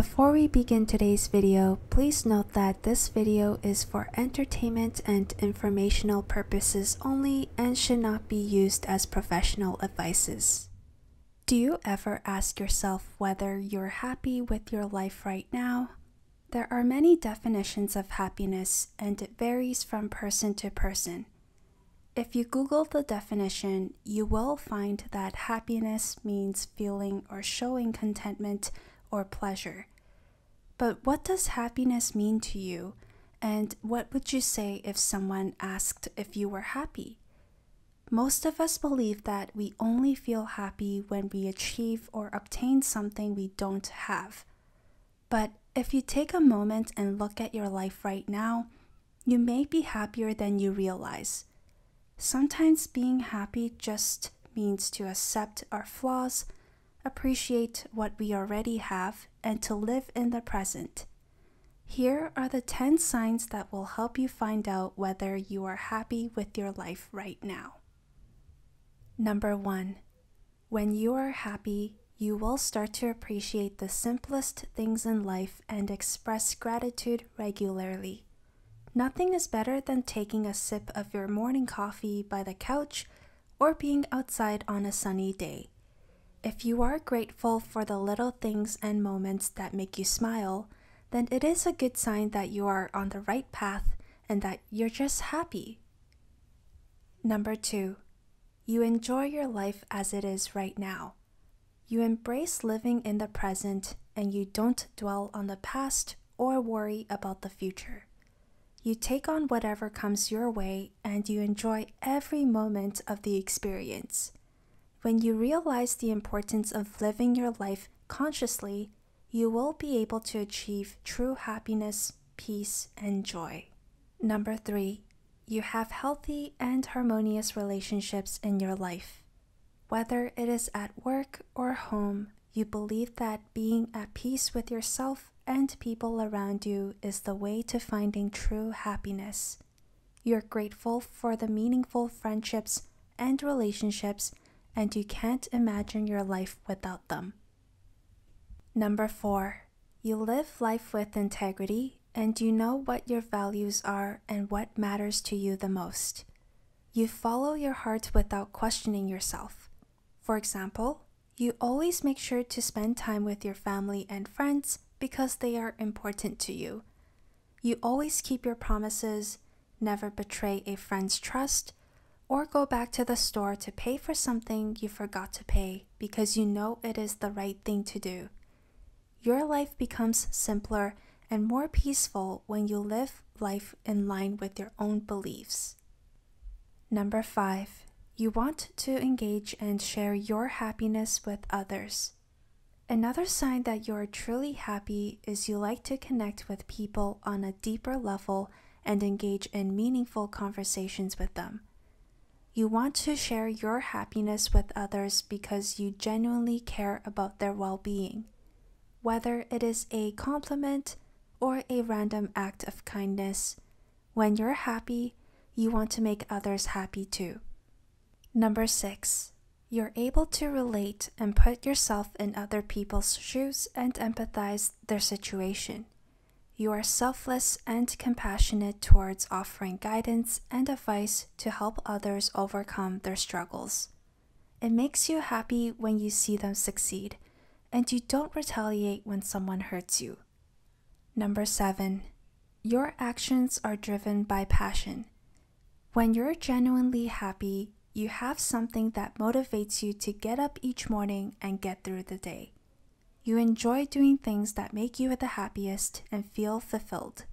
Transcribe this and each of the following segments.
Before we begin today's video, please note that this video is for entertainment and informational purposes only and should not be used as professional advices. Do you ever ask yourself whether you're happy with your life right now? There are many definitions of happiness and it varies from person to person. If you Google the definition, you will find that happiness means feeling or showing contentment or pleasure. But what does happiness mean to you? And what would you say if someone asked if you were happy? Most of us believe that we only feel happy when we achieve or obtain something we don't have. But if you take a moment and look at your life right now, you may be happier than you realize. Sometimes being happy just means to accept our flaws appreciate what we already have, and to live in the present. Here are the 10 signs that will help you find out whether you are happy with your life right now. Number 1. When you are happy, you will start to appreciate the simplest things in life and express gratitude regularly. Nothing is better than taking a sip of your morning coffee by the couch or being outside on a sunny day. If you are grateful for the little things and moments that make you smile, then it is a good sign that you are on the right path and that you're just happy. Number two, you enjoy your life as it is right now. You embrace living in the present and you don't dwell on the past or worry about the future. You take on whatever comes your way and you enjoy every moment of the experience. When you realize the importance of living your life consciously, you will be able to achieve true happiness, peace, and joy. Number three, you have healthy and harmonious relationships in your life. Whether it is at work or home, you believe that being at peace with yourself and people around you is the way to finding true happiness. You're grateful for the meaningful friendships and relationships and you can't imagine your life without them. Number four, you live life with integrity and you know what your values are and what matters to you the most. You follow your heart without questioning yourself. For example, you always make sure to spend time with your family and friends because they are important to you. You always keep your promises, never betray a friend's trust, or go back to the store to pay for something you forgot to pay because you know it is the right thing to do. Your life becomes simpler and more peaceful when you live life in line with your own beliefs. Number five, you want to engage and share your happiness with others. Another sign that you are truly happy is you like to connect with people on a deeper level and engage in meaningful conversations with them. You want to share your happiness with others because you genuinely care about their well being. Whether it is a compliment or a random act of kindness, when you're happy, you want to make others happy too. Number six, you're able to relate and put yourself in other people's shoes and empathize their situation. You are selfless and compassionate towards offering guidance and advice to help others overcome their struggles. It makes you happy when you see them succeed, and you don't retaliate when someone hurts you. Number seven, your actions are driven by passion. When you're genuinely happy, you have something that motivates you to get up each morning and get through the day. You enjoy doing things that make you the happiest and feel fulfilled.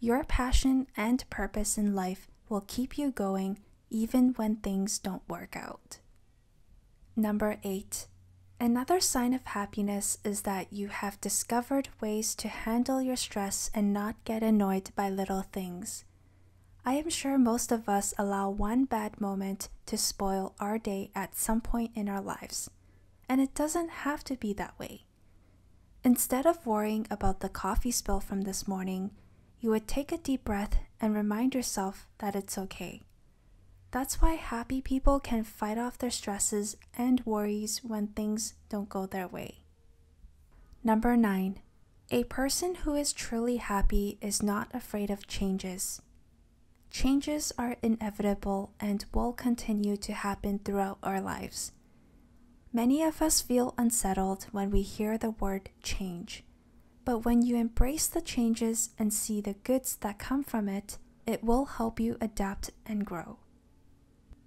Your passion and purpose in life will keep you going even when things don't work out. Number eight, another sign of happiness is that you have discovered ways to handle your stress and not get annoyed by little things. I am sure most of us allow one bad moment to spoil our day at some point in our lives and it doesn't have to be that way. Instead of worrying about the coffee spill from this morning, you would take a deep breath and remind yourself that it's okay. That's why happy people can fight off their stresses and worries when things don't go their way. Number 9. A person who is truly happy is not afraid of changes. Changes are inevitable and will continue to happen throughout our lives. Many of us feel unsettled when we hear the word change. But when you embrace the changes and see the goods that come from it, it will help you adapt and grow.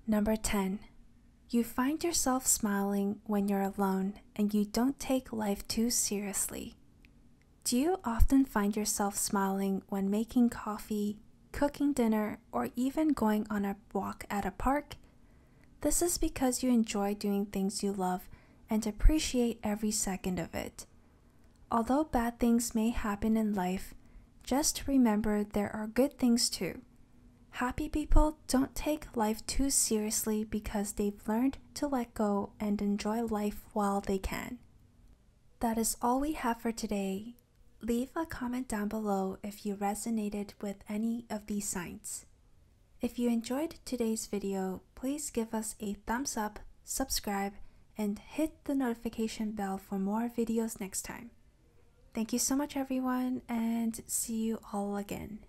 Number 10. You find yourself smiling when you're alone and you don't take life too seriously. Do you often find yourself smiling when making coffee, cooking dinner, or even going on a walk at a park? This is because you enjoy doing things you love and appreciate every second of it. Although bad things may happen in life, just remember there are good things too. Happy people don't take life too seriously because they've learned to let go and enjoy life while they can. That is all we have for today. Leave a comment down below if you resonated with any of these signs. If you enjoyed today's video, please give us a thumbs up, subscribe, and hit the notification bell for more videos next time. Thank you so much everyone and see you all again.